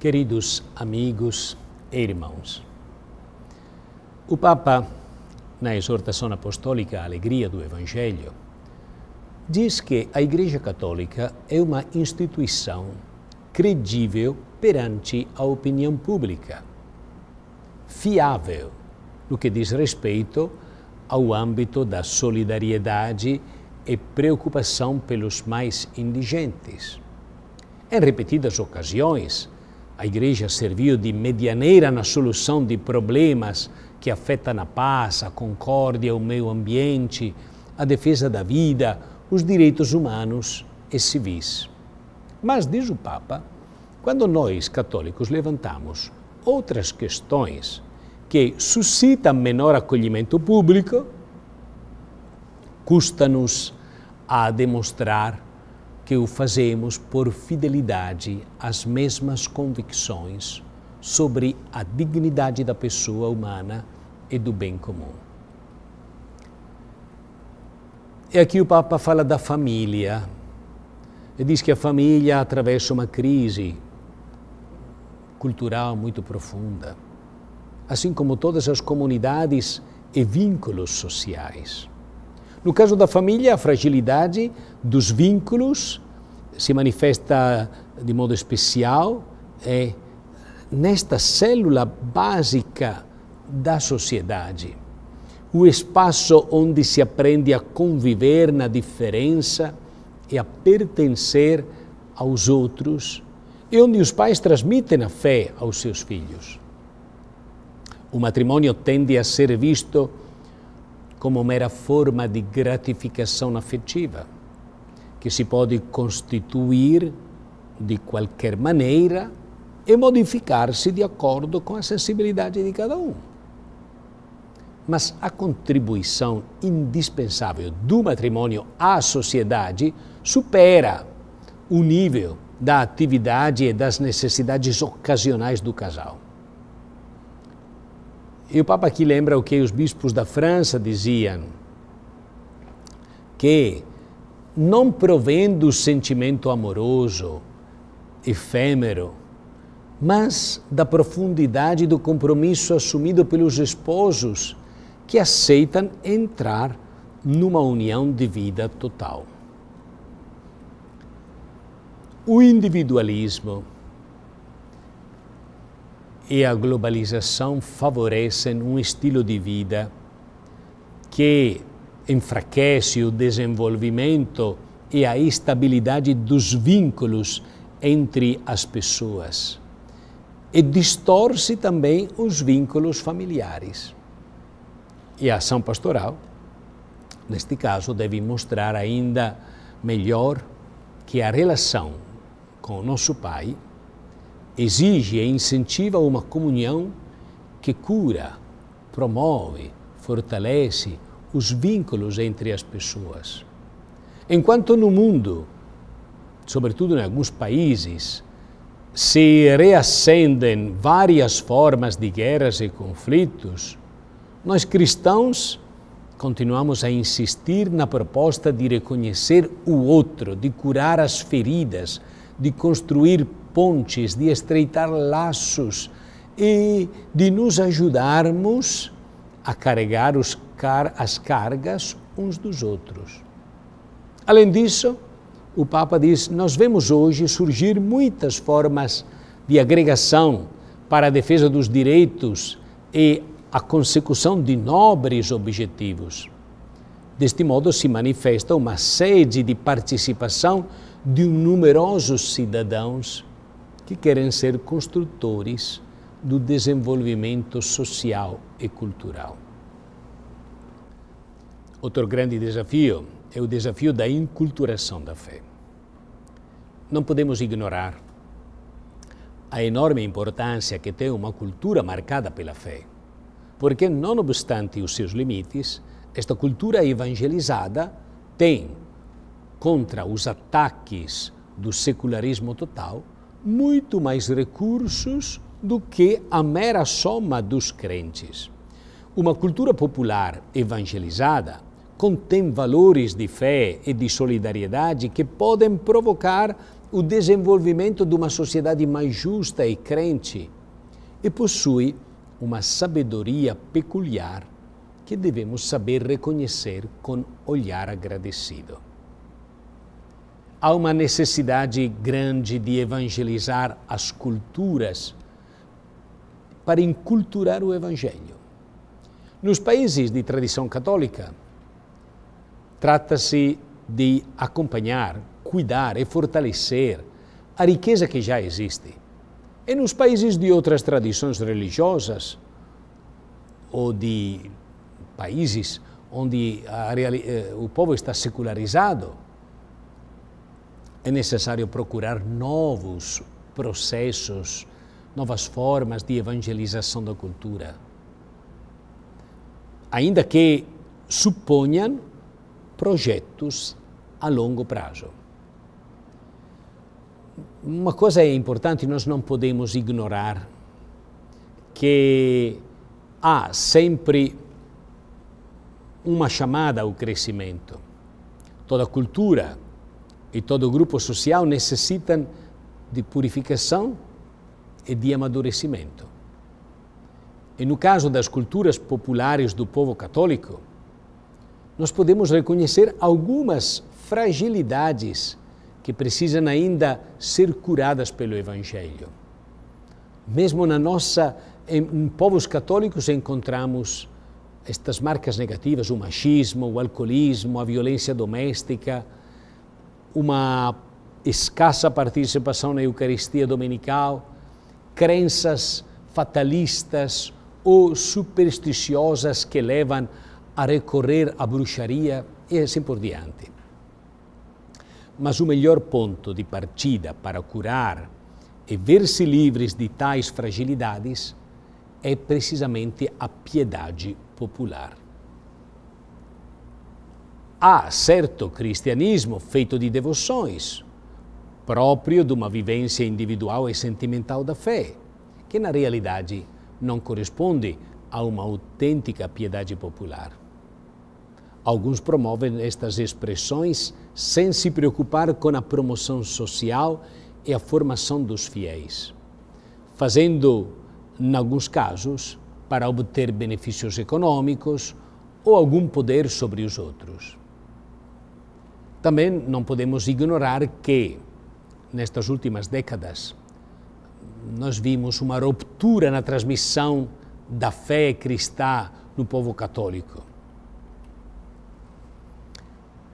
Queridos amigos e irmãos, o Papa, na exortação apostólica à alegria do Evangelho, diz que a Igreja Católica é uma instituição credível perante a opinião pública, fiável no que diz respeito ao âmbito da solidariedade e preocupação pelos mais indigentes. Em repetidas ocasiões, a igreja serviu de medianeira na solução de problemas que afetam a paz, a concórdia, o meio ambiente, a defesa da vida, os direitos humanos e civis. Mas, diz o Papa, quando nós católicos levantamos outras questões que suscitam menor acolhimento público, custa-nos a demonstrar que o fazemos por fidelidade às mesmas convicções sobre a dignidade da pessoa humana e do bem comum. E aqui o Papa fala da família. Ele diz que a família atravessa uma crise cultural muito profunda, assim como todas as comunidades e vínculos sociais. No caso da família, a fragilidade dos vínculos se manifesta de modo especial é nesta célula básica da sociedade. O espaço onde se aprende a conviver na diferença e a pertencer aos outros e onde os pais transmitem a fé aos seus filhos. O matrimônio tende a ser visto como mera forma de gratificação afetiva, que se pode constituir de qualquer maneira e modificar-se de acordo com a sensibilidade de cada um. Mas a contribuição indispensável do matrimônio à sociedade supera o nível da atividade e das necessidades ocasionais do casal. E o Papa aqui lembra o que os bispos da França diziam, que não provém do sentimento amoroso, efêmero, mas da profundidade do compromisso assumido pelos esposos que aceitam entrar numa união de vida total. O individualismo e a globalização favorecem um estilo de vida que enfraquece o desenvolvimento e a estabilidade dos vínculos entre as pessoas e distorce também os vínculos familiares. E a ação pastoral, neste caso, deve mostrar ainda melhor que a relação com o nosso Pai exige e incentiva uma comunhão que cura, promove, fortalece os vínculos entre as pessoas. Enquanto no mundo, sobretudo em alguns países, se reacendem várias formas de guerras e conflitos, nós cristãos continuamos a insistir na proposta de reconhecer o outro, de curar as feridas, de construir pontes, de estreitar laços e de nos ajudarmos a carregar car as cargas uns dos outros. Além disso, o Papa diz: Nós vemos hoje surgir muitas formas de agregação para a defesa dos direitos e a consecução de nobres objetivos. Deste modo, se manifesta uma sede de participação de numerosos cidadãos que querem ser construtores do desenvolvimento social e cultural. Outro grande desafio é o desafio da enculturação da fé. Não podemos ignorar a enorme importância que tem uma cultura marcada pela fé, porque, não obstante os seus limites, esta cultura evangelizada tem, contra os ataques do secularismo total, muito mais recursos do que a mera soma dos crentes. Uma cultura popular evangelizada contém valores de fé e de solidariedade que podem provocar o desenvolvimento de uma sociedade mais justa e crente e possui uma sabedoria peculiar que devemos saber reconhecer com olhar agradecido. Há uma necessidade grande de evangelizar as culturas para enculturar o Evangelho. Nos países de tradição católica, trata-se de acompanhar, cuidar e fortalecer a riqueza que já existe. E nos países de outras tradições religiosas, ou de países onde a, eh, o povo está secularizado, é necessário procurar novos processos, novas formas de evangelização da cultura. Ainda que suponham projetos a longo prazo. Uma coisa é importante, nós não podemos ignorar que há sempre uma chamada ao crescimento. Toda cultura e todo o grupo social necessitam de purificação e de amadurecimento. E no caso das culturas populares do povo católico, nós podemos reconhecer algumas fragilidades que precisam ainda ser curadas pelo Evangelho. Mesmo na nossa, em, em povos católicos encontramos estas marcas negativas, o machismo, o alcoolismo, a violência doméstica, uma escassa participação na Eucaristia dominical, crenças fatalistas ou supersticiosas que levam a recorrer à bruxaria e assim por diante. Mas o melhor ponto de partida para curar e ver-se livres de tais fragilidades é precisamente a piedade popular. Há, certo, cristianismo feito de devoções, próprio de uma vivência individual e sentimental da fé, que na realidade não corresponde a uma autêntica piedade popular. Alguns promovem estas expressões sem se preocupar com a promoção social e a formação dos fiéis, fazendo, em alguns casos, para obter benefícios econômicos ou algum poder sobre os outros. Também não podemos ignorar que, nestas últimas décadas, nós vimos uma ruptura na transmissão da fé cristã no povo católico.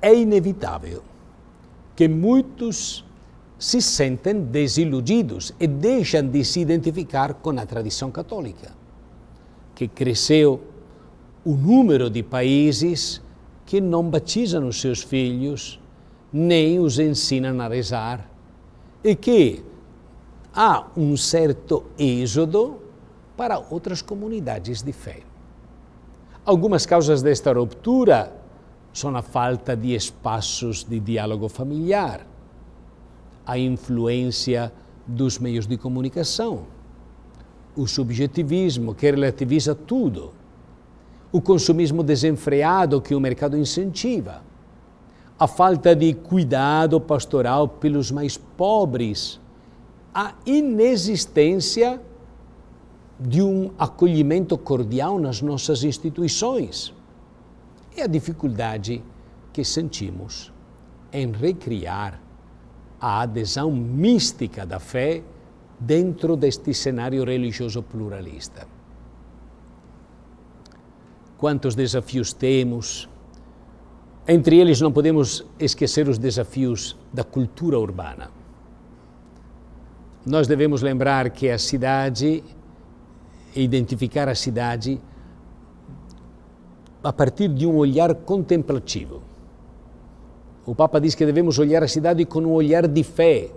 É inevitável que muitos se sentem desiludidos e deixam de se identificar com a tradição católica, que cresceu o número de países que não batizam os seus filhos, nem os ensinam a rezar, e que há um certo êxodo para outras comunidades de fé. Algumas causas desta ruptura são a falta de espaços de diálogo familiar, a influência dos meios de comunicação, o subjetivismo que relativiza tudo o consumismo desenfreado que o mercado incentiva, a falta de cuidado pastoral pelos mais pobres, a inexistência de um acolhimento cordial nas nossas instituições e é a dificuldade que sentimos em recriar a adesão mística da fé dentro deste cenário religioso pluralista quantos desafios temos. Entre eles, não podemos esquecer os desafios da cultura urbana. Nós devemos lembrar que a cidade, identificar a cidade a partir de um olhar contemplativo. O Papa diz que devemos olhar a cidade com um olhar de fé,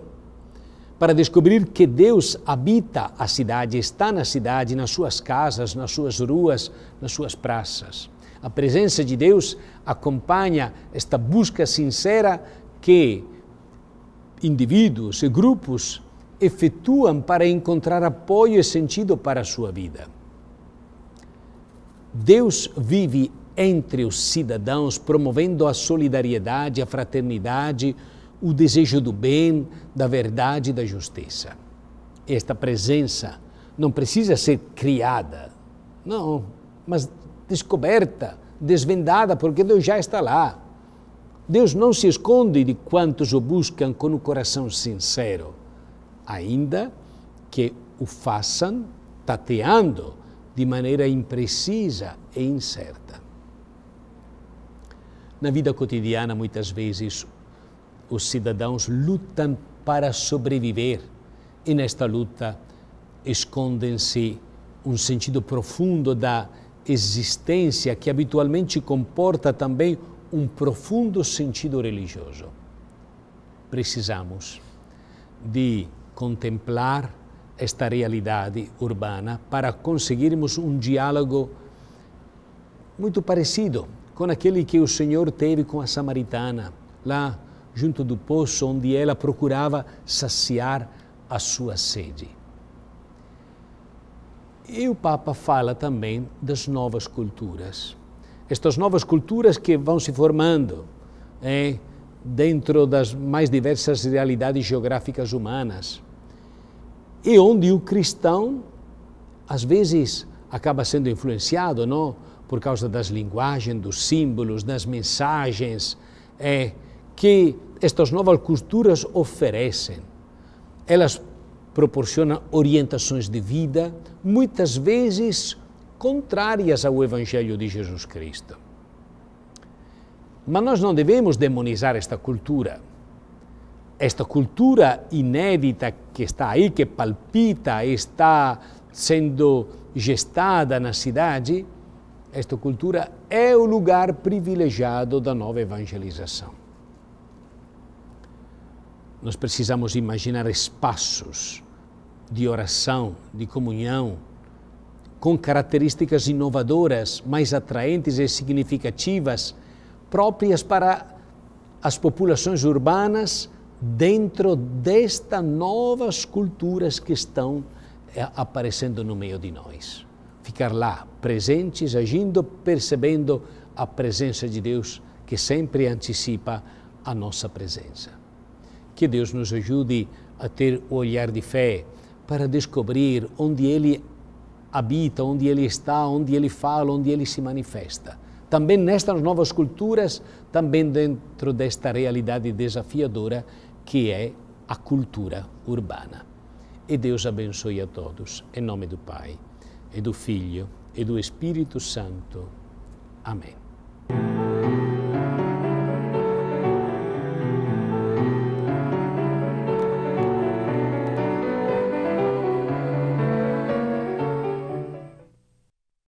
para descobrir que Deus habita a cidade, está na cidade, nas suas casas, nas suas ruas, nas suas praças. A presença de Deus acompanha esta busca sincera que indivíduos e grupos efetuam para encontrar apoio e sentido para a sua vida. Deus vive entre os cidadãos, promovendo a solidariedade, a fraternidade, o desejo do bem, da verdade e da justiça. Esta presença não precisa ser criada, não, mas descoberta, desvendada, porque Deus já está lá. Deus não se esconde de quantos o buscam com o coração sincero, ainda que o façam tateando de maneira imprecisa e incerta. Na vida cotidiana, muitas vezes, os cidadãos lutam para sobreviver e nesta luta escondem-se um sentido profundo da existência que habitualmente comporta também um profundo sentido religioso. Precisamos de contemplar esta realidade urbana para conseguirmos um diálogo muito parecido com aquele que o Senhor teve com a samaritana lá junto do poço onde ela procurava saciar a sua sede. E o Papa fala também das novas culturas. Estas novas culturas que vão se formando dentro das mais diversas realidades geográficas humanas. E onde o cristão, às vezes, acaba sendo influenciado, não? Por causa das linguagens, dos símbolos, das mensagens, é, que estas novas culturas oferecem. Elas proporcionam orientações de vida, muitas vezes contrárias ao Evangelho de Jesus Cristo. Mas nós não devemos demonizar esta cultura. Esta cultura inédita que está aí, que palpita, está sendo gestada na cidade, esta cultura é o lugar privilegiado da nova evangelização. Nós precisamos imaginar espaços de oração, de comunhão, com características inovadoras, mais atraentes e significativas, próprias para as populações urbanas dentro destas novas culturas que estão eh, aparecendo no meio de nós. Ficar lá, presentes, agindo, percebendo a presença de Deus que sempre antecipa a nossa presença. Que Deus nos ajude a ter o olhar de fé para descobrir onde Ele habita, onde Ele está, onde Ele fala, onde Ele se manifesta. Também nestas novas culturas, também dentro desta realidade desafiadora que é a cultura urbana. E Deus abençoe a todos, em nome do Pai, e do Filho, e do Espírito Santo. Amém.